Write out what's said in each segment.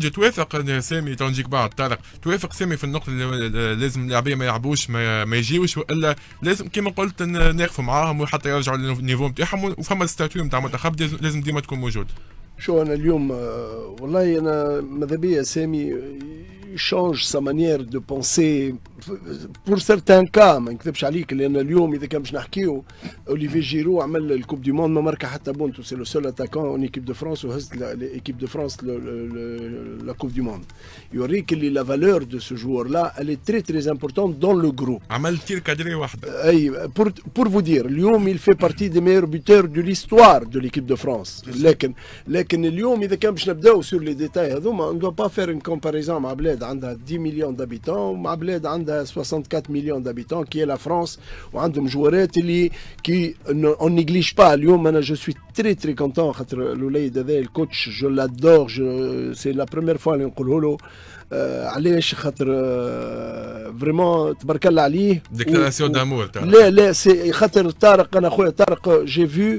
كنت توافق آه، سامي تنجيك بعض طارق توافق سامي في النقطه اللي آه، لازم اللاعبين ما يلعبوش ما, ما يجيوش والا لازم كما قلت ناقفوا معاهم وحتى يرجعوا للنيفو نتاعهم وفما ستاتيو نتاع المنتخب لازم ديما تكون موجود شو انا اليوم آه، والله انا ماذا بيا سامي change sa manière de penser pour certains cas mais nkdebch alik lana Olivier Giroud la coupe du monde c'est le seul attaquant en équipe de France ou l'équipe de France la coupe du monde yori que la valeur de ce joueur là elle est très très importante dans le groupe a pour pour vous dire lyoum il fait partie des meilleurs buteurs de l'histoire de l'équipe de France lekin lekin lyoum idha kan bach sur les détails on on doit pas faire une comparaison ma andres 10 millions d'habitants ma bled and 64 millions d'habitants qui est la France ou andom joueurs qui on english pas aujourd'hui je suis très très content khater l'oulayd le coach je l'adore je c'est la première fois que on qolhlo allez khater vraiment tbaraka l'ali Déclaration d'amour. amoul ta la c'est khater tarq ana khoya tarq j'ai vu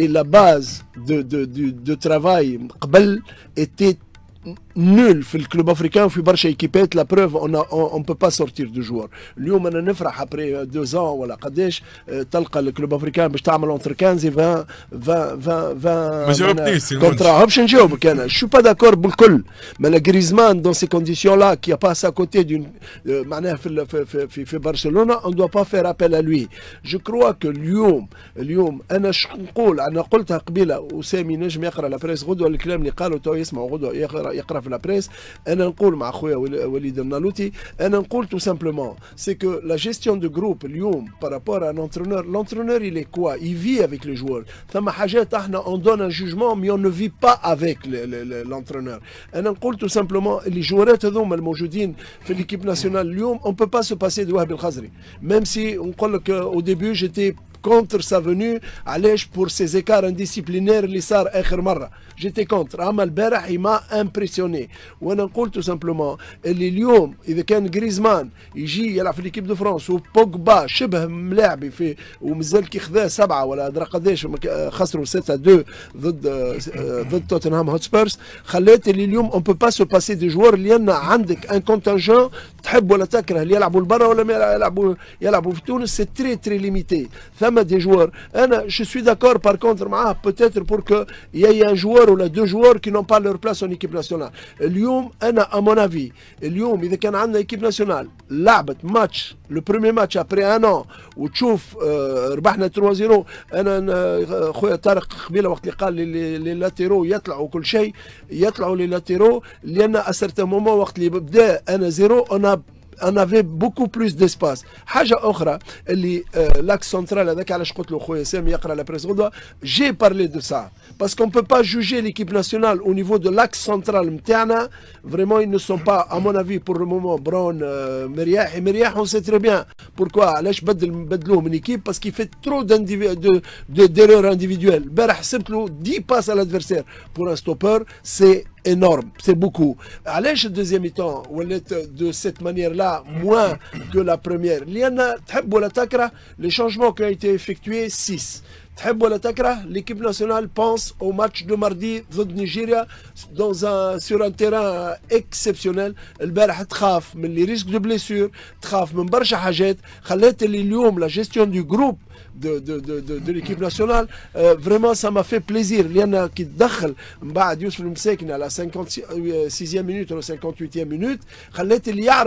et la base de de de travail قبل était nul, le club africain, fut marché équipe la preuve, on ne peut pas sortir du joueur. après deux ans le club africain, entre 15 et 20 20 20 20 suis pas d'accord Mais le Griezmann, dans ces conditions-là, qui a passé à côté d'une euh, manière le Barcelona Barcelone, on doit pas faire appel à lui. Je crois que Lium, la presse, un incul, ma foi à Walid Nalouti, un tout simplement, c'est que la gestion de groupe lyon par rapport à un entraîneur, l'entraîneur il est quoi Il vit avec les joueurs. ta ah on donne un jugement, mais on ne vit pas avec l'entraîneur. Un encore tout simplement, les joueurs, tout d'un fait l'équipe nationale Lium, on peut pas se passer de wahab el Khazri. Même si, au début, j'étais contre sa venue à pour ses écarts indisciplinaires, Lissar Echermarra. J'étais contre. Amal Berah, il m'a impressionné. Ou un encore tout simplement. Et les Lyon, il y a un Griezmann, il y a l'équipe de France, ou Pogba, Chebh Mleab, il fait, ou Saba, ou la Drakadesh, Khasro 7 à 2, de euh, Tottenham Hotspur, Khalet et les on ne peut pas se passer des joueurs. Il y a un un contingent, tu aimes ou tu aimes, il y a la boule barre, ou il y a la boule, il y a la boule, c'est très très limité des joueurs. Hein, je suis d'accord par contre, peut-être pour il y ait un joueur ou deux joueurs qui n'ont pas leur place en équipe nationale. Liom, hein, à mon avis, Liom, il y a une équipe nationale. Là, match, le premier match après un an, où tu 3-0, and then Tarek, Khmila, quand il parle, les, latéraux, il tout le les latéraux, a un certain moment, quand hein, 0 on a on avait beaucoup plus d'espace Haja, euh, l'axe central j'ai parlé de ça parce qu'on peut pas juger l'équipe nationale au niveau de l'axe central vraiment ils ne sont pas à mon avis pour le moment Brown euh, Et on sait très bien pourquoi équipe parce qu'il fait trop d'erreurs individuelles امبارح حسبت 10 passes à l'adversaire pour un stopper c'est énorme, c'est beaucoup. À de deuxième mi-temps, on est de cette manière-là moins que la première. Les changements qui ont été effectués, 6. L'équipe nationale pense au match de mardi contre Nigeria dans un, sur un terrain exceptionnel. Le Berhat a mais les risques de blessure, Khaf, mais Barcha Hajet, la gestion du groupe de, de, de, l'équipe nationale, euh, vraiment ça m'a fait plaisir. Il y en a qui d'accord, Yusuf à la 56e minute, à la 58e minute, il y a,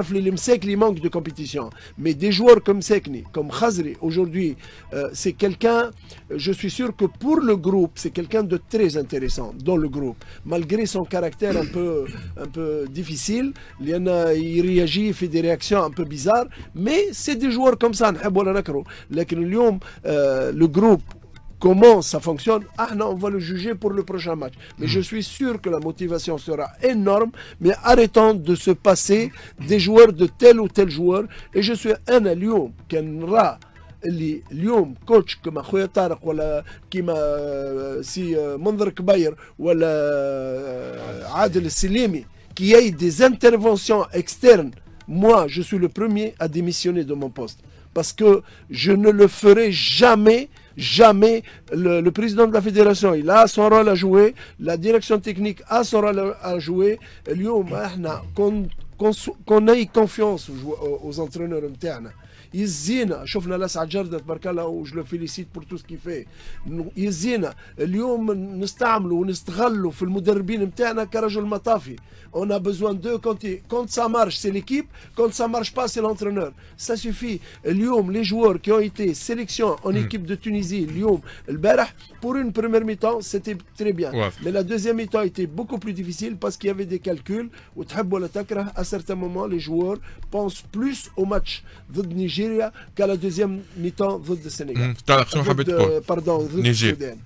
il manque de compétition. Mais des joueurs comme Sekni, comme Khazri, aujourd'hui, euh, c'est quelqu'un. Euh, je suis sûr que pour le groupe, c'est quelqu'un de très intéressant dans le groupe, malgré son caractère un peu, un peu difficile. Il, a, il réagit, il fait des réactions un peu bizarres, mais c'est des joueurs comme ça. Euh, le groupe comment ça fonctionne, ah non, on va le juger pour le prochain match. Mais hmm. je suis sûr que la motivation sera énorme, mais arrêtons de se passer des joueurs de tel ou tel joueur. Et je suis un allié qui اللي coach que كما خويا qui ait des interventions externes, moi, je suis le premier à démissionner de mon poste. Parce que je ne le ferai jamais, jamais. Le, président de la fédération, il a son rôle à jouer. La direction technique a son rôle à jouer. Qu'on ait confiance aux entraîneurs internes je le félicite pour tout ce fait on a besoin d'eux quand, ça marche c'est l'équipe quand ça marche pas c'est l'entraîneur ça suffit les joueurs qui ont été sélection en hmm. équipe de Tunisie le pour une première mi-temps c'était très bien mais la deuxième mi-temps était beaucoup plus difficile parce qu'il y avait des calculs ou à certains moments les joueurs pensent plus au match de Niger Nigeria qu'à la deuxième mi-temps, vote de Sénégal. Mmh, pardon, Niger. Soudan.